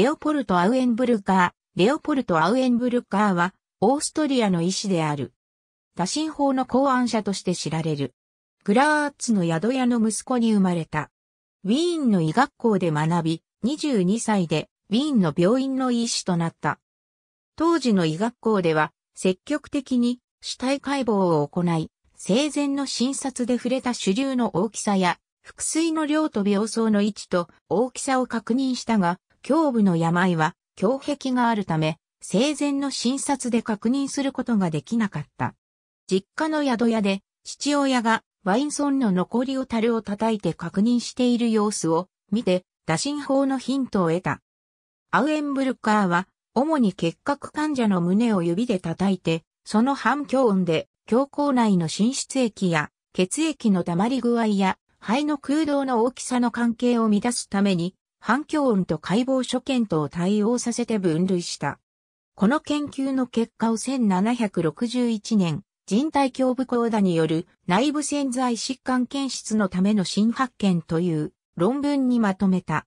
レオポルト・アウエンブルカー、レオポルト・アウエンブルカーは、オーストリアの医師である。打診法の考案者として知られる。グラーツの宿屋の息子に生まれた。ウィーンの医学校で学び、22歳でウィーンの病院の医師となった。当時の医学校では、積極的に死体解剖を行い、生前の診察で触れた主流の大きさや、腹水の量と病巣の位置と大きさを確認したが、胸部の病は胸壁があるため、生前の診察で確認することができなかった。実家の宿屋で、父親がワインソンの残りを樽を叩いて確認している様子を見て、打診法のヒントを得た。アウエンブルカーは、主に結核患者の胸を指で叩いて、その反響音で、胸口内の浸出液や、血液の溜まり具合や、肺の空洞の大きさの関係を乱すために、反響音と解剖所見とを対応させて分類した。この研究の結果を1761年、人体胸部講打による内部潜在疾患検出のための新発見という論文にまとめた。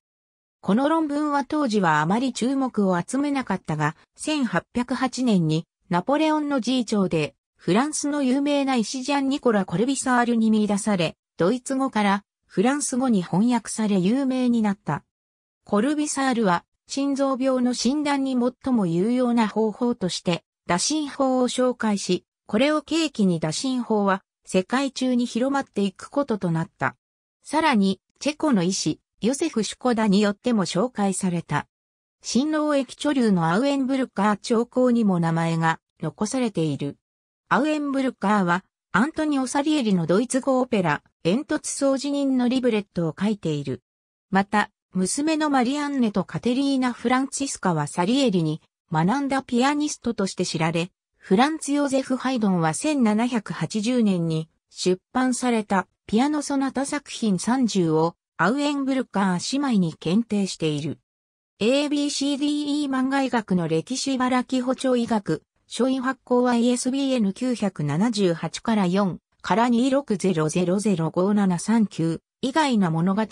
この論文は当時はあまり注目を集めなかったが、1808年にナポレオンの G 長でフランスの有名な医師ジャン・ニコラ・コルビサールに見出され、ドイツ語からフランス語に翻訳され有名になった。コルビサールは、心臓病の診断に最も有用な方法として、打診法を紹介し、これを契機に打診法は、世界中に広まっていくこととなった。さらに、チェコの医師、ヨセフ・シュコダによっても紹介された。新脳液貯留のアウエンブルカー兆候にも名前が残されている。アウエンブルカーは、アントニオ・サリエリのドイツ語オペラ、煙突掃除人のリブレットを書いている。また、娘のマリアンネとカテリーナ・フランチスカはサリエリに学んだピアニストとして知られ、フランツ・ヨゼフ・ハイドンは1780年に出版されたピアノソナタ作品30をアウエンブルカー姉妹に検定している。ABCDE 漫画医学の歴史茨城補聴医学、書院発行は ISBN 978から4から260005739以外な物語、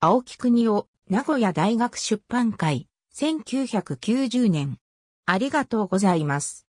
青木国を名古屋大学出版会、1990年。ありがとうございます。